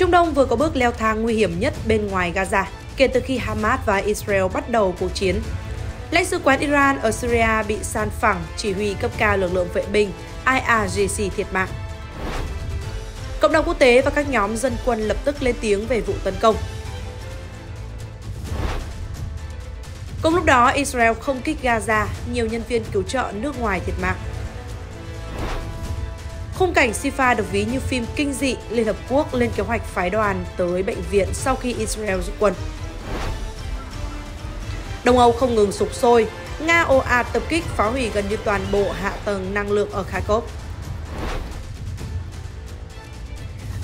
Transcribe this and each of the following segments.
Trung Đông vừa có bước leo thang nguy hiểm nhất bên ngoài Gaza kể từ khi Hamas và Israel bắt đầu cuộc chiến. Lãnh sứ quán Iran ở Syria bị san phẳng, chỉ huy cấp cao lực lượng vệ binh IRGC thiệt mạng. Cộng đồng quốc tế và các nhóm dân quân lập tức lên tiếng về vụ tấn công. Cùng lúc đó, Israel không kích Gaza, nhiều nhân viên cứu trợ nước ngoài thiệt mạng. Khung cảnh Sifa được ví như phim kinh dị Liên Hợp Quốc lên kế hoạch phái đoàn tới bệnh viện sau khi Israel rút quân. Đông Âu không ngừng sụp sôi, Nga ồ ạt tập kích phá hủy gần như toàn bộ hạ tầng năng lượng ở Kharkov.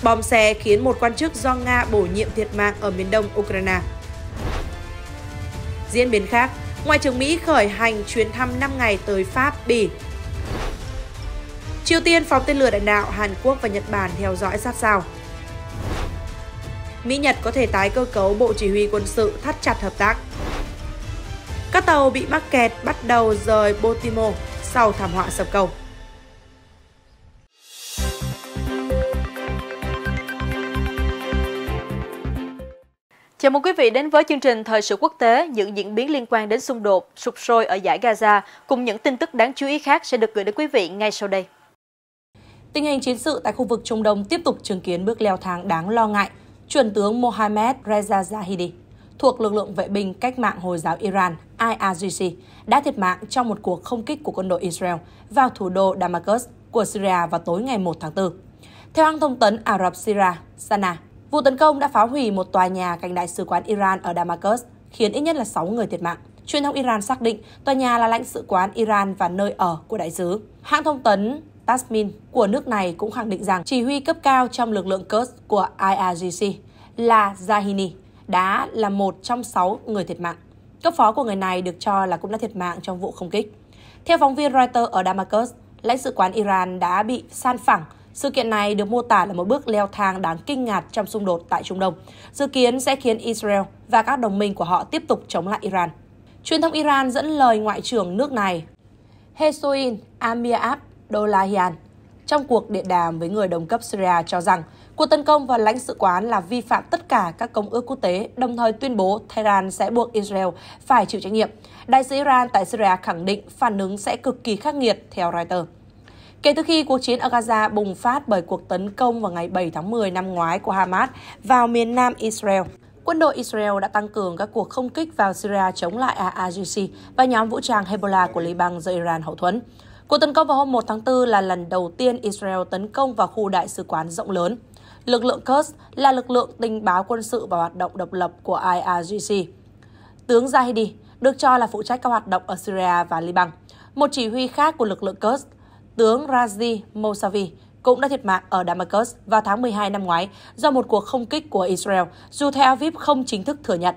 Bom xe khiến một quan chức do Nga bổ nhiệm thiệt mạng ở miền đông Ukraine. Diễn biến khác, Ngoại trưởng Mỹ khởi hành chuyến thăm 5 ngày tới Pháp, Bỉ, Triều Tiên phóng tên lửa đạn đạo, Hàn Quốc và Nhật Bản theo dõi sát sao. Mỹ-Nhật có thể tái cơ cấu Bộ Chỉ huy quân sự thắt chặt hợp tác. Các tàu bị mắc kẹt bắt đầu rời botimo sau thảm họa sập cầu. Chào mừng quý vị đến với chương trình Thời sự quốc tế, những diễn biến liên quan đến xung đột, sụp sôi ở giải Gaza cùng những tin tức đáng chú ý khác sẽ được gửi đến quý vị ngay sau đây. Tình hình chiến sự tại khu vực Trung Đông tiếp tục chứng kiến bước leo thang đáng lo ngại. Chuẩn tướng Mohammed Reza Zahidi thuộc lực lượng vệ binh cách mạng Hồi giáo Iran IRGC đã thiệt mạng trong một cuộc không kích của quân đội Israel vào thủ đô Damascus của Syria vào tối ngày 1 tháng 4. Theo hãng thông tấn Ả Rập Syria, Sana, vụ tấn công đã phá hủy một tòa nhà cạnh đại sứ quán Iran ở Damascus, khiến ít nhất là 6 người thiệt mạng. Truyền thông Iran xác định tòa nhà là lãnh sự quán Iran và nơi ở của đại sứ. Hãng thông tấn Tasmin của nước này cũng khẳng định rằng chỉ huy cấp cao trong lực lượng Kurds của IRGC là Zahini đã là một trong sáu người thiệt mạng. Cấp phó của người này được cho là cũng đã thiệt mạng trong vụ không kích. Theo phóng viên Reuters ở Damascus, lãnh sự quán Iran đã bị san phẳng. Sự kiện này được mô tả là một bước leo thang đáng kinh ngạc trong xung đột tại Trung Đông, dự kiến sẽ khiến Israel và các đồng minh của họ tiếp tục chống lại Iran. Truyền thông Iran dẫn lời Ngoại trưởng nước này Hessoin Amiab Dolahian trong cuộc điện đàm với người đồng cấp Syria cho rằng cuộc tấn công vào lãnh sự quán là vi phạm tất cả các công ước quốc tế, đồng thời tuyên bố Tehran sẽ buộc Israel phải chịu trách nhiệm. Đại sứ Iran tại Syria khẳng định phản ứng sẽ cực kỳ khắc nghiệt, theo Reuters. Kể từ khi cuộc chiến ở Gaza bùng phát bởi cuộc tấn công vào ngày 7 tháng 10 năm ngoái của Hamas vào miền nam Israel, quân đội Israel đã tăng cường các cuộc không kích vào Syria chống lại ARGC và nhóm vũ trang Hezbollah của Liban do Iran hậu thuẫn. Cuộc tấn công vào hôm 1 tháng 4 là lần đầu tiên Israel tấn công vào khu đại sứ quán rộng lớn. Lực lượng Kurds là lực lượng tình báo quân sự và hoạt động độc lập của IRGC. Tướng Zahidi được cho là phụ trách các hoạt động ở Syria và Liban. Một chỉ huy khác của lực lượng Kurds, tướng Razi Mousavi, cũng đã thiệt mạng ở Damascus vào tháng 12 năm ngoái do một cuộc không kích của Israel, dù theo Vip không chính thức thừa nhận.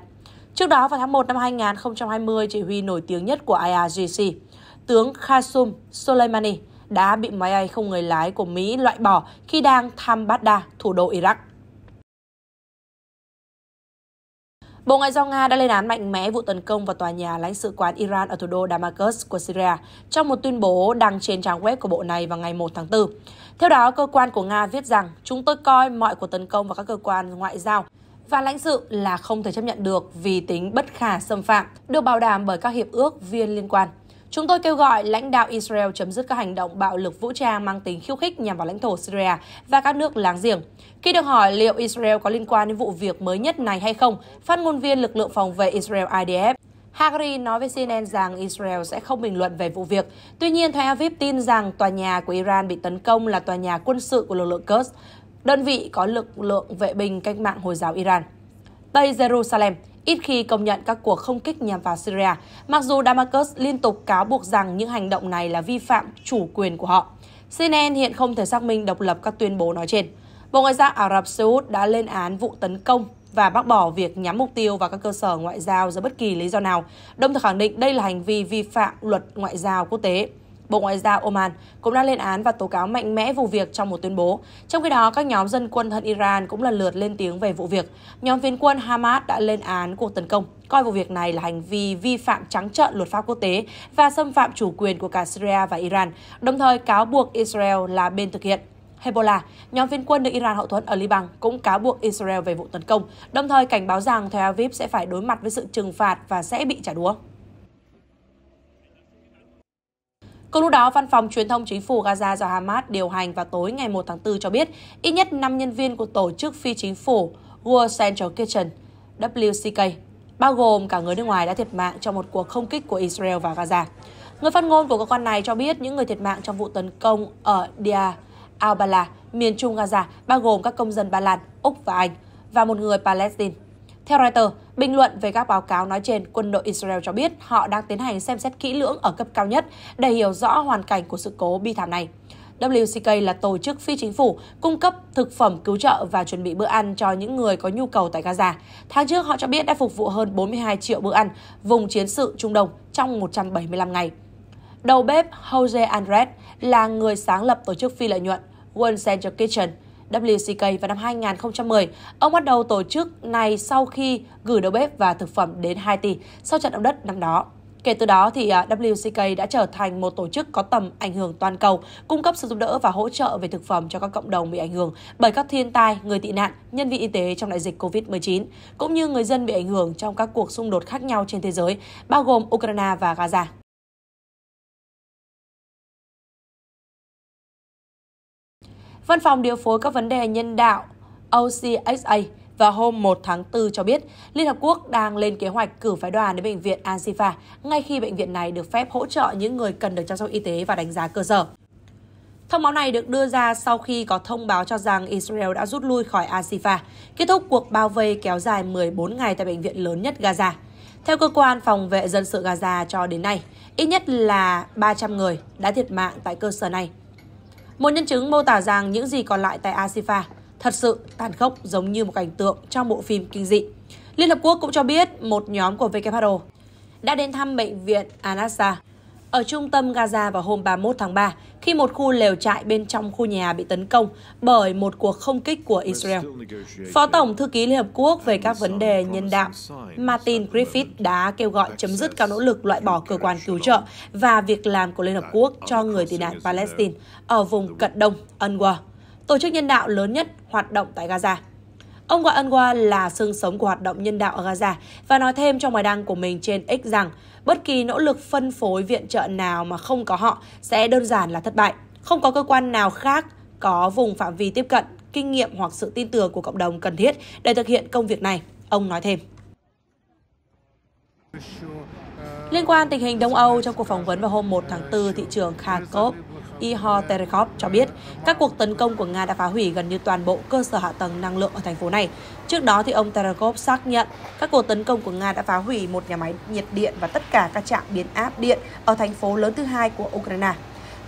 Trước đó vào tháng 1 năm 2020, chỉ huy nổi tiếng nhất của IRGC, tướng Qasem Soleimani đã bị máy bay không người lái của Mỹ loại bỏ khi đang thăm Baghdad, thủ đô Iraq. Bộ Ngoại giao Nga đã lên án mạnh mẽ vụ tấn công vào tòa nhà lãnh sự quán Iran ở thủ đô Damascus của Syria trong một tuyên bố đăng trên trang web của bộ này vào ngày 1 tháng 4. Theo đó, cơ quan của Nga viết rằng chúng tôi coi mọi cuộc tấn công vào các cơ quan ngoại giao và lãnh sự là không thể chấp nhận được vì tính bất khả xâm phạm, được bảo đảm bởi các hiệp ước viên liên quan. Chúng tôi kêu gọi lãnh đạo Israel chấm dứt các hành động bạo lực vũ trang mang tính khiêu khích nhằm vào lãnh thổ Syria và các nước láng giềng. Khi được hỏi liệu Israel có liên quan đến vụ việc mới nhất này hay không, phát ngôn viên lực lượng phòng vệ Israel IDF Hagari nói với CNN rằng Israel sẽ không bình luận về vụ việc. Tuy nhiên, Tel Aviv tin rằng tòa nhà của Iran bị tấn công là tòa nhà quân sự của lực lượng Quds, đơn vị có lực lượng vệ binh cách mạng Hồi giáo Iran. Tây Jerusalem ít khi công nhận các cuộc không kích nhằm vào Syria, mặc dù Damascus liên tục cáo buộc rằng những hành động này là vi phạm chủ quyền của họ. CNN hiện không thể xác minh độc lập các tuyên bố nói trên. Bộ Ngoại giao Ả Rập Xê Út đã lên án vụ tấn công và bác bỏ việc nhắm mục tiêu vào các cơ sở ngoại giao do bất kỳ lý do nào, đồng thời khẳng định đây là hành vi vi phạm luật ngoại giao quốc tế. Bộ Ngoại giao Oman cũng đã lên án và tố cáo mạnh mẽ vụ việc trong một tuyên bố. Trong khi đó, các nhóm dân quân thân Iran cũng lần lượt lên tiếng về vụ việc. Nhóm phiến quân Hamas đã lên án cuộc tấn công, coi vụ việc này là hành vi vi phạm trắng trợn luật pháp quốc tế và xâm phạm chủ quyền của cả Syria và Iran, đồng thời cáo buộc Israel là bên thực hiện. Hezbollah, nhóm phiến quân được Iran hậu thuẫn ở Liban, cũng cáo buộc Israel về vụ tấn công, đồng thời cảnh báo rằng Tel Aviv sẽ phải đối mặt với sự trừng phạt và sẽ bị trả đũa. Cùng lúc đó, Văn phòng Truyền thông Chính phủ Gaza do Hamas điều hành vào tối ngày 1 tháng 4 cho biết ít nhất 5 nhân viên của tổ chức phi chính phủ World Central Kitchen WCK, bao gồm cả người nước ngoài đã thiệt mạng trong một cuộc không kích của Israel vào Gaza. Người phát ngôn của cơ quan này cho biết những người thiệt mạng trong vụ tấn công ở Dia al-Bala, miền trung Gaza, bao gồm các công dân Ba Lan, Úc và Anh, và một người Palestine. Theo Reuters, bình luận về các báo cáo nói trên, quân đội Israel cho biết họ đang tiến hành xem xét kỹ lưỡng ở cấp cao nhất để hiểu rõ hoàn cảnh của sự cố bi thảm này. WCK là tổ chức phi chính phủ cung cấp thực phẩm cứu trợ và chuẩn bị bữa ăn cho những người có nhu cầu tại Gaza. Tháng trước, họ cho biết đã phục vụ hơn 42 triệu bữa ăn vùng chiến sự Trung Đông trong 175 ngày. Đầu bếp Jose Andres là người sáng lập tổ chức phi lợi nhuận One Center Kitchen – WCK vào năm 2010, ông bắt đầu tổ chức này sau khi gửi đầu bếp và thực phẩm đến Haiti sau trận động đất năm đó. Kể từ đó thì à, WCK đã trở thành một tổ chức có tầm ảnh hưởng toàn cầu, cung cấp sự giúp đỡ và hỗ trợ về thực phẩm cho các cộng đồng bị ảnh hưởng bởi các thiên tai, người tị nạn, nhân viên y tế trong đại dịch COVID-19, cũng như người dân bị ảnh hưởng trong các cuộc xung đột khác nhau trên thế giới, bao gồm Ukraine và Gaza. Văn phòng điều phối các vấn đề nhân đạo OCSA và hôm 1 tháng 4 cho biết Liên Hợp Quốc đang lên kế hoạch cử phái đoàn đến Bệnh viện al ngay khi bệnh viện này được phép hỗ trợ những người cần được chăm sóc y tế và đánh giá cơ sở. Thông báo này được đưa ra sau khi có thông báo cho rằng Israel đã rút lui khỏi al kết thúc cuộc bao vây kéo dài 14 ngày tại bệnh viện lớn nhất Gaza. Theo cơ quan phòng vệ dân sự Gaza cho đến nay, ít nhất là 300 người đã thiệt mạng tại cơ sở này một nhân chứng mô tả rằng những gì còn lại tại Asifa thật sự tàn khốc giống như một cảnh tượng trong bộ phim kinh dị. Liên Hợp Quốc cũng cho biết một nhóm của WHO đã đến thăm bệnh viện Anasa ở trung tâm Gaza vào hôm 31 tháng 3 khi một khu lều trại bên trong khu nhà bị tấn công bởi một cuộc không kích của Israel. Phó Tổng Thư ký Liên Hợp Quốc về các vấn đề nhân đạo Martin Griffith đã kêu gọi chấm dứt các nỗ lực loại bỏ cơ quan cứu trợ và việc làm của Liên Hợp Quốc cho người tị nạn Palestine ở vùng cận đông Unwar, tổ chức nhân đạo lớn nhất hoạt động tại Gaza. Ông gọi UNRWA là xương sống của hoạt động nhân đạo ở Gaza và nói thêm trong bài đăng của mình trên X rằng bất kỳ nỗ lực phân phối viện trợ nào mà không có họ sẽ đơn giản là thất bại. Không có cơ quan nào khác có vùng phạm vi tiếp cận, kinh nghiệm hoặc sự tin tưởng của cộng đồng cần thiết để thực hiện công việc này, ông nói thêm. Liên quan tình hình Đông Âu trong cuộc phỏng vấn vào hôm 1 tháng 4, thị trường Kharkov Ihor Terekhov cho biết các cuộc tấn công của Nga đã phá hủy gần như toàn bộ cơ sở hạ tầng năng lượng ở thành phố này. Trước đó, thì ông Terekhov xác nhận các cuộc tấn công của Nga đã phá hủy một nhà máy nhiệt điện và tất cả các trạm biến áp điện ở thành phố lớn thứ hai của Ukraine.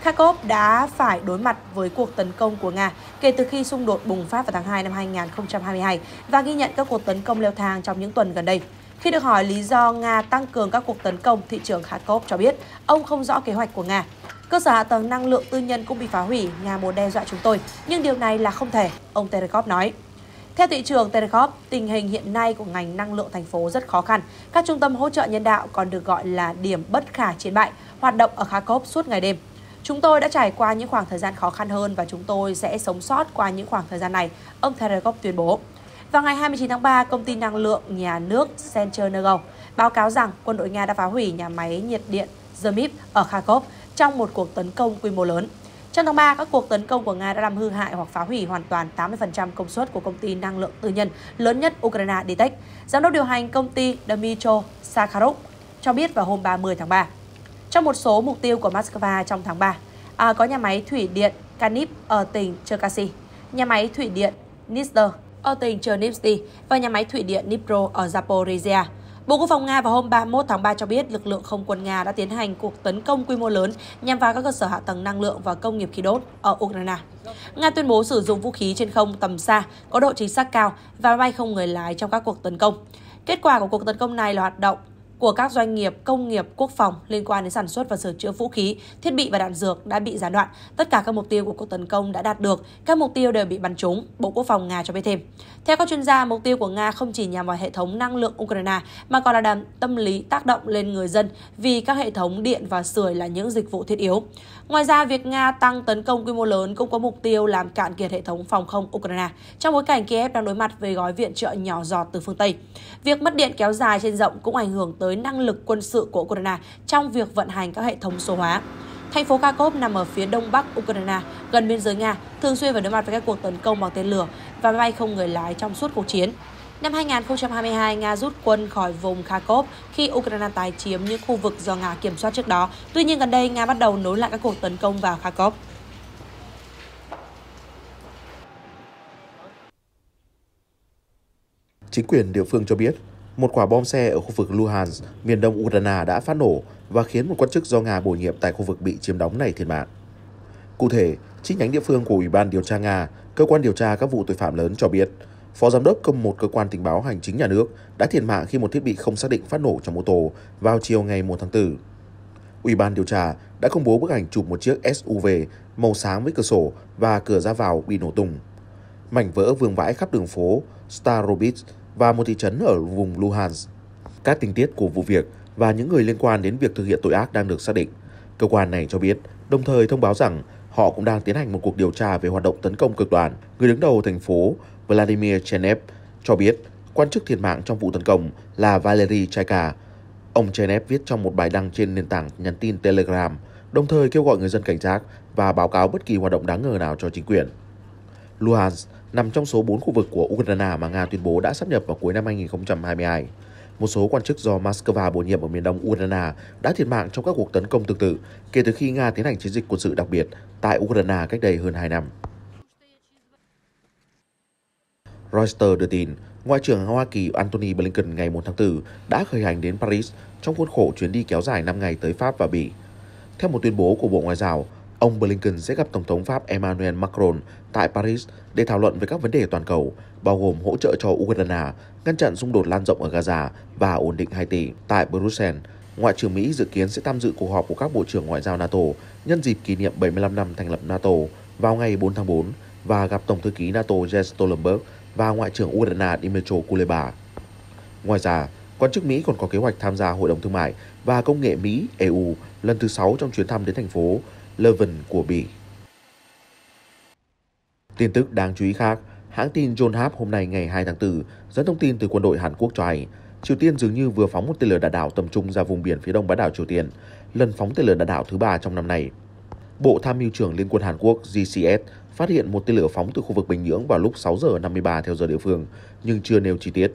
Kharkov đã phải đối mặt với cuộc tấn công của Nga kể từ khi xung đột bùng phát vào tháng 2 năm 2022 và ghi nhận các cuộc tấn công leo thang trong những tuần gần đây. Khi được hỏi lý do Nga tăng cường các cuộc tấn công, thị trường Kharkov cho biết ông không rõ kế hoạch của Nga. Cơ sở hạ tầng năng lượng tư nhân cũng bị phá hủy, nhà muốn đe dọa chúng tôi. Nhưng điều này là không thể, ông Terekov nói. Theo thị trường Terekov, tình hình hiện nay của ngành năng lượng thành phố rất khó khăn. Các trung tâm hỗ trợ nhân đạo còn được gọi là điểm bất khả chiến bại, hoạt động ở Kharkov suốt ngày đêm. Chúng tôi đã trải qua những khoảng thời gian khó khăn hơn và chúng tôi sẽ sống sót qua những khoảng thời gian này, ông Terekov tuyên bố. Vào ngày 29 tháng 3, công ty năng lượng nhà nước Centernergo báo cáo rằng quân đội Nga đã phá hủy nhà máy nhiệt điện Zemiv ở Kharkov trong một cuộc tấn công quy mô lớn. Trong tháng 3, các cuộc tấn công của Nga đã làm hư hại hoặc phá hủy hoàn toàn 80% công suất của công ty năng lượng tư nhân lớn nhất Ukraine Ditech. Giám đốc điều hành công ty Dmitro Sakharov cho biết vào hôm 30 tháng 3. Trong một số mục tiêu của Moscow trong tháng 3, à, có nhà máy thủy điện Kanip ở tỉnh Cherkasy, nhà máy thủy điện Nister ở tỉnh Chernivtsi và nhà máy thủy điện Dnipro ở Zaporizhia. Bộ Quốc phòng Nga vào hôm 31 tháng 3 cho biết lực lượng không quân Nga đã tiến hành cuộc tấn công quy mô lớn nhằm vào các cơ sở hạ tầng năng lượng và công nghiệp khí đốt ở Ukraine. Nga tuyên bố sử dụng vũ khí trên không tầm xa, có độ chính xác cao và bay không người lái trong các cuộc tấn công. Kết quả của cuộc tấn công này là hoạt động của các doanh nghiệp công nghiệp quốc phòng liên quan đến sản xuất và sửa chữa vũ khí, thiết bị và đạn dược đã bị gián đoạn. Tất cả các mục tiêu của cuộc tấn công đã đạt được, các mục tiêu đều bị bắn trúng, Bộ Quốc phòng Nga cho biết thêm. Theo các chuyên gia, mục tiêu của Nga không chỉ nhằm vào hệ thống năng lượng Ukraine mà còn là đàm tâm lý tác động lên người dân vì các hệ thống điện và sưởi là những dịch vụ thiết yếu. Ngoài ra, việc Nga tăng tấn công quy mô lớn cũng có mục tiêu làm cạn kiệt hệ thống phòng không Ukraine trong bối cảnh Kiev đang đối mặt với gói viện trợ nhỏ giọt từ phương Tây. Việc mất điện kéo dài trên rộng cũng ảnh hưởng tới năng lực quân sự của Ukraine trong việc vận hành các hệ thống số hóa. Thành phố Kharkov nằm ở phía đông bắc Ukraine, gần biên giới Nga, thường xuyên phải đối mặt với các cuộc tấn công bằng tên lửa và máy bay không người lái trong suốt cuộc chiến. Năm 2022, Nga rút quân khỏi vùng Kharkov khi Ukraine tái chiếm những khu vực do Nga kiểm soát trước đó. Tuy nhiên gần đây, Nga bắt đầu nối lại các cuộc tấn công vào Kharkov. Chính quyền địa phương cho biết, một quả bom xe ở khu vực Luhansk, miền đông Ukraine đã phát nổ và khiến một quan chức do Nga bổ nhiệm tại khu vực bị chiếm đóng này thiệt mạng. Cụ thể, chi nhánh địa phương của Ủy ban điều tra Nga, cơ quan điều tra các vụ tội phạm lớn cho biết, phó giám đốc công một cơ quan tình báo hành chính nhà nước đã thiệt mạng khi một thiết bị không xác định phát nổ trong ô tô vào chiều ngày 1 tháng 4. Ủy ban điều tra đã công bố bức ảnh chụp một chiếc SUV màu sáng với cửa sổ và cửa ra vào bị nổ tung. Mảnh vỡ vương vãi khắp đường phố Starobits và một thị trấn ở vùng Luhansk. Các tình tiết của vụ việc và những người liên quan đến việc thực hiện tội ác đang được xác định. Cơ quan này cho biết, đồng thời thông báo rằng họ cũng đang tiến hành một cuộc điều tra về hoạt động tấn công cực đoan. Người đứng đầu thành phố Vladimir Chenev cho biết quan chức thiệt mạng trong vụ tấn công là Valery Chaika. Ông Chenev viết trong một bài đăng trên nền tảng nhắn tin Telegram, đồng thời kêu gọi người dân cảnh giác và báo cáo bất kỳ hoạt động đáng ngờ nào cho chính quyền. Luhansk nằm trong số 4 khu vực của Ukraine mà Nga tuyên bố đã sắp nhập vào cuối năm 2022. Một số quan chức do Moscow bổ nhiệm ở miền đông Ukraine đã thiệt mạng trong các cuộc tấn công tương tự kể từ khi Nga tiến hành chiến dịch quân sự đặc biệt tại Ukraine cách đây hơn 2 năm. Reuters đưa tin, Ngoại trưởng Hoa Kỳ Antony Blinken ngày 1 tháng 4 đã khởi hành đến Paris trong khuôn khổ chuyến đi kéo dài 5 ngày tới Pháp và Bỉ. Theo một tuyên bố của Bộ Ngoại giao, Ông Blinken sẽ gặp Tổng thống Pháp Emmanuel Macron tại Paris để thảo luận về các vấn đề toàn cầu, bao gồm hỗ trợ cho Ukraine, ngăn chặn xung đột lan rộng ở Gaza và ổn định Haiti. Tại Bruxelles, Ngoại trưởng Mỹ dự kiến sẽ tham dự cuộc họp của các bộ trưởng ngoại giao NATO nhân dịp kỷ niệm 75 năm thành lập NATO vào ngày 4 tháng 4 và gặp Tổng thư ký NATO Jens Stoltenberg và Ngoại trưởng Ukraine Dmytro Kuleba. Ngoài ra, quan chức Mỹ còn có kế hoạch tham gia Hội đồng Thương mại và Công nghệ Mỹ-EU lần thứ 6 trong chuyến thăm đến thành phố Leuven của Bỉ. Tin tức đáng chú ý khác, hãng tin John Yonhap hôm nay ngày 2 tháng 4 dẫn thông tin từ quân đội Hàn Quốc cho hay, Triều Tiên dường như vừa phóng một tên lửa đạn đạo tầm trung ra vùng biển phía đông bán đảo Triều Tiên, lần phóng tên lửa đạn đạo thứ ba trong năm nay. Bộ Tham mưu trưởng Liên quân Hàn Quốc GCS phát hiện một tên lửa phóng từ khu vực Bình Nhưỡng vào lúc 6 giờ 53 theo giờ địa phương, nhưng chưa nêu chi tiết.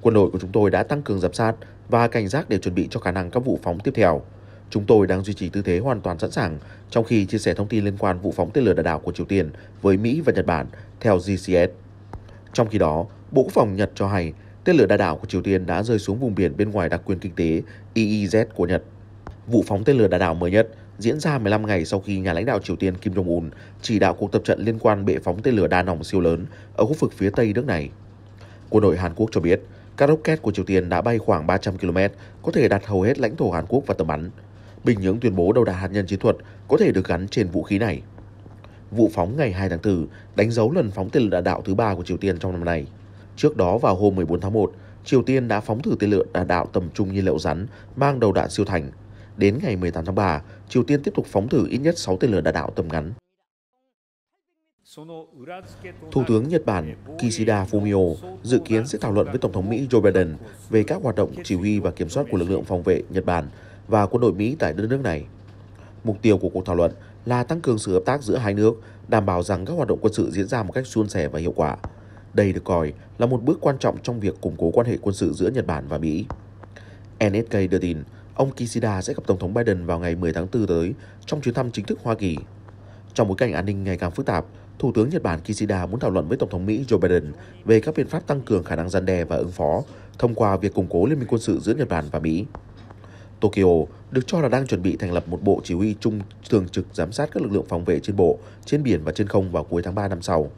Quân đội của chúng tôi đã tăng cường giám sát và cảnh giác để chuẩn bị cho khả năng các vụ phóng tiếp theo. Chúng tôi đang duy trì tư thế hoàn toàn sẵn sàng trong khi chia sẻ thông tin liên quan vụ phóng tên lửa đạn đạo của Triều Tiên với Mỹ và Nhật Bản theo GCS. Trong khi đó, Bộ Quốc phòng Nhật cho hay tên lửa đạn đạo của Triều Tiên đã rơi xuống vùng biển bên ngoài đặc quyền kinh tế EEZ của Nhật. Vụ phóng tên lửa đạn đạo mới nhất diễn ra 15 ngày sau khi nhà lãnh đạo Triều Tiên Kim Jong-un chỉ đạo cuộc tập trận liên quan bệ phóng tên lửa đa nòng siêu lớn ở khu vực phía tây nước này. Quân đội Hàn Quốc cho biết, các rocket của Triều Tiên đã bay khoảng 300 km, có thể đặt hầu hết lãnh thổ Hàn Quốc và tầm bắn. Bình Nhưỡng tuyên bố đầu đà hạt nhân chiến thuật có thể được gắn trên vũ khí này. Vụ phóng ngày 2 tháng 4 đánh dấu lần phóng tên lửa đạn đạo thứ ba của Triều Tiên trong năm nay. Trước đó vào hôm 14 tháng 1, Triều Tiên đã phóng thử tên lửa đạn đạo tầm trung nhiên liệu rắn mang đầu đạn siêu thành. Đến ngày 18 tháng 3, Triều Tiên tiếp tục phóng thử ít nhất 6 tên lửa đạn đạo tầm ngắn. Thủ tướng Nhật Bản Kishida Fumio dự kiến sẽ thảo luận với Tổng thống Mỹ Joe Biden về các hoạt động chỉ huy và kiểm soát của lực lượng phòng vệ Nhật Bản và quân đội Mỹ tại đất nước này. Mục tiêu của cuộc thảo luận là tăng cường sự hợp tác giữa hai nước, đảm bảo rằng các hoạt động quân sự diễn ra một cách suôn sẻ và hiệu quả. Đây được coi là một bước quan trọng trong việc củng cố quan hệ quân sự giữa Nhật Bản và Mỹ. NSK đưa tin, ông Kishida sẽ gặp Tổng thống Biden vào ngày 10 tháng 4 tới trong chuyến thăm chính thức Hoa Kỳ. Trong bối cảnh an ninh ngày càng phức tạp, Thủ tướng Nhật Bản Kishida muốn thảo luận với Tổng thống Mỹ Joe Biden về các biện pháp tăng cường khả năng gian đe và ứng phó thông qua việc củng cố liên minh quân sự giữa Nhật Bản và Mỹ. Tokyo được cho là đang chuẩn bị thành lập một bộ chỉ huy chung thường trực giám sát các lực lượng phòng vệ trên bộ, trên biển và trên không vào cuối tháng 3 năm sau.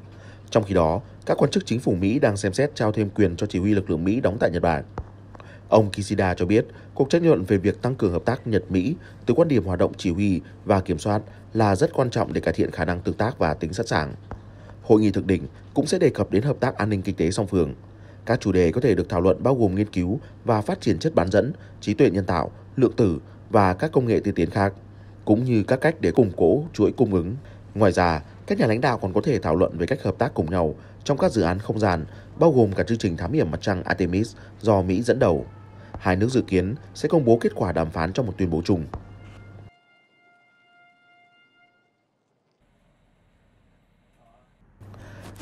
Trong khi đó, các quan chức chính phủ Mỹ đang xem xét trao thêm quyền cho chỉ huy lực lượng Mỹ đóng tại Nhật Bản. Ông Kishida cho biết, cuộc tranh luận về việc tăng cường hợp tác Nhật-Mỹ từ quan điểm hoạt động chỉ huy và kiểm soát là rất quan trọng để cải thiện khả năng tương tác và tính sẵn sàng. Hội nghị thượng đỉnh cũng sẽ đề cập đến hợp tác an ninh kinh tế song phương. Các chủ đề có thể được thảo luận bao gồm nghiên cứu và phát triển chất bán dẫn, trí tuệ nhân tạo, lượng tử và các công nghệ tiên tiến khác, cũng như các cách để củng cố chuỗi cung ứng. Ngoài ra, các nhà lãnh đạo còn có thể thảo luận về cách hợp tác cùng nhau trong các dự án không gian, bao gồm cả chương trình thám hiểm mặt trăng Artemis do Mỹ dẫn đầu. Hai nước dự kiến sẽ công bố kết quả đàm phán trong một tuyên bố chung.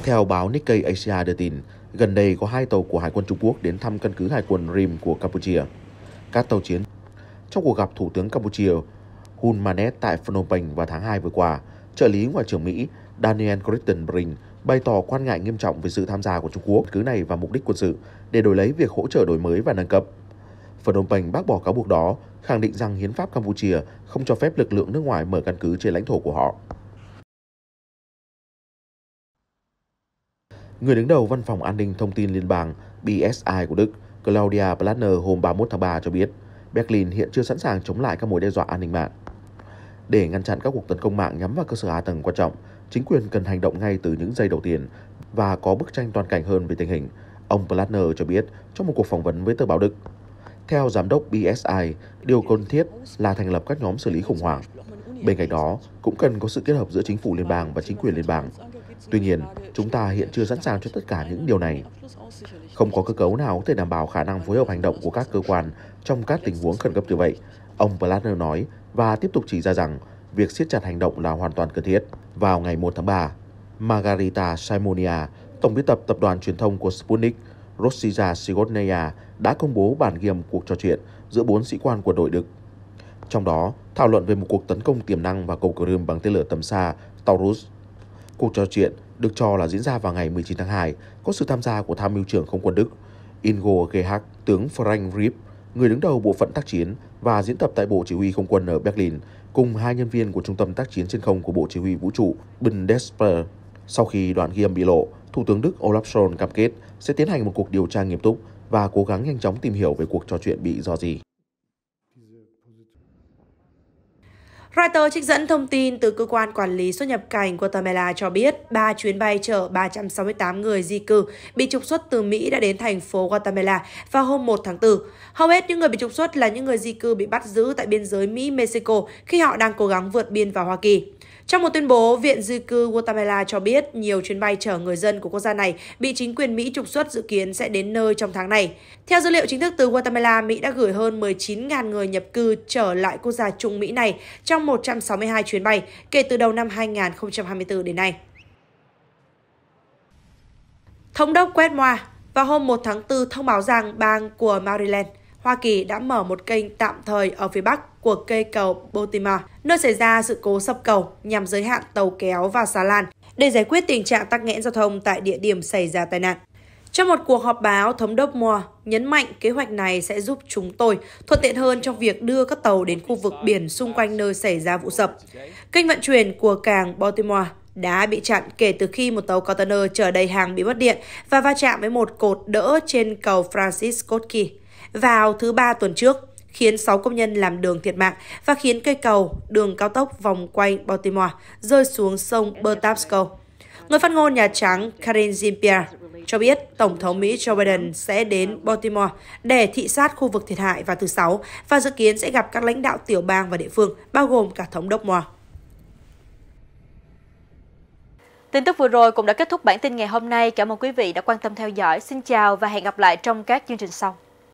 Theo báo Nikkei Asia đưa tin, Gần đây có hai tàu của Hải quân Trung Quốc đến thăm căn cứ hải quân Rim của Campuchia. Các tàu chiến trong cuộc gặp Thủ tướng Campuchia Hun Manet tại Phnom Penh vào tháng 2 vừa qua, trợ lý Ngoại trưởng Mỹ Daniel Brink bày tỏ quan ngại nghiêm trọng về sự tham gia của Trung Quốc cứ này và mục đích quân sự để đổi lấy việc hỗ trợ đổi mới và nâng cấp. Phnom Penh bác bỏ cáo buộc đó, khẳng định rằng hiến pháp Campuchia không cho phép lực lượng nước ngoài mở căn cứ trên lãnh thổ của họ. người đứng đầu Văn phòng An ninh Thông tin Liên bang BSI của Đức, Claudia Planer hôm 31 tháng 3 cho biết, Berlin hiện chưa sẵn sàng chống lại các mối đe dọa an ninh mạng. Để ngăn chặn các cuộc tấn công mạng nhắm vào cơ sở hạ tầng quan trọng, chính quyền cần hành động ngay từ những giây đầu tiên và có bức tranh toàn cảnh hơn về tình hình, ông Planer cho biết trong một cuộc phỏng vấn với tờ báo Đức. Theo giám đốc BSI, điều cần thiết là thành lập các nhóm xử lý khủng hoảng. Bên cạnh đó, cũng cần có sự kết hợp giữa chính phủ liên bang và chính quyền liên bang Tuy nhiên, chúng ta hiện chưa sẵn sàng cho tất cả những điều này. Không có cơ cấu nào có thể đảm bảo khả năng phối hợp hành động của các cơ quan trong các tình huống khẩn cấp như vậy, ông Plattner nói và tiếp tục chỉ ra rằng việc siết chặt hành động là hoàn toàn cần thiết. Vào ngày 1 tháng 3, Margarita Simonia, tổng biên tập tập đoàn truyền thông của Sputnik, Rossiya Sigotnaya đã công bố bản ghi âm cuộc trò chuyện giữa bốn sĩ quan của đội Đức. Trong đó, thảo luận về một cuộc tấn công tiềm năng vào cầu Crimea bằng tên lửa tầm xa Taurus Cuộc trò chuyện được cho là diễn ra vào ngày 19 tháng 2, có sự tham gia của tham mưu trưởng không quân Đức Ingo Gehag, tướng Frank Riep, người đứng đầu bộ phận tác chiến và diễn tập tại Bộ Chỉ huy Không quân ở Berlin, cùng hai nhân viên của Trung tâm tác chiến trên không của Bộ Chỉ huy Vũ trụ Bundeswehr. Sau khi đoạn ghi âm bị lộ, Thủ tướng Đức Olaf Scholz cam kết sẽ tiến hành một cuộc điều tra nghiêm túc và cố gắng nhanh chóng tìm hiểu về cuộc trò chuyện bị do gì. Reuters trích dẫn thông tin từ cơ quan quản lý xuất nhập cảnh Guatemala cho biết ba chuyến bay chở 368 người di cư bị trục xuất từ Mỹ đã đến thành phố Guatemala vào hôm 1 tháng 4. Hầu hết những người bị trục xuất là những người di cư bị bắt giữ tại biên giới Mỹ-Mexico khi họ đang cố gắng vượt biên vào Hoa Kỳ. Trong một tuyên bố, Viện Di cư Guatemala cho biết nhiều chuyến bay chở người dân của quốc gia này bị chính quyền Mỹ trục xuất dự kiến sẽ đến nơi trong tháng này. Theo dữ liệu chính thức từ Guatemala, Mỹ đã gửi hơn 19.000 người nhập cư trở lại quốc gia Trung Mỹ này trong 162 chuyến bay kể từ đầu năm 2024 đến nay. Thống đốc Quét vào hôm 1 tháng 4 thông báo rằng bang của Maryland – Hoa Kỳ đã mở một kênh tạm thời ở phía bắc của cây cầu Baltimore, nơi xảy ra sự cố sập cầu nhằm giới hạn tàu kéo và xà lan để giải quyết tình trạng tắc nghẽn giao thông tại địa điểm xảy ra tai nạn. Trong một cuộc họp báo, Thống đốc Moore nhấn mạnh kế hoạch này sẽ giúp chúng tôi thuận tiện hơn trong việc đưa các tàu đến khu vực biển xung quanh nơi xảy ra vụ sập. Kênh vận chuyển của cảng Baltimore đã bị chặn kể từ khi một tàu container chở đầy hàng bị mất điện và va chạm với một cột đỡ trên cầu Francis Scott Key vào thứ ba tuần trước, khiến 6 công nhân làm đường thiệt mạng và khiến cây cầu đường cao tốc vòng quanh Baltimore rơi xuống sông Bertapsco. Người phát ngôn Nhà Trắng Karen Jean-Pierre cho biết Tổng thống Mỹ Joe Biden sẽ đến Baltimore để thị sát khu vực thiệt hại vào thứ Sáu và dự kiến sẽ gặp các lãnh đạo tiểu bang và địa phương, bao gồm cả thống đốc Moore. Tin tức vừa rồi cũng đã kết thúc bản tin ngày hôm nay. Cảm ơn quý vị đã quan tâm theo dõi. Xin chào và hẹn gặp lại trong các chương trình sau.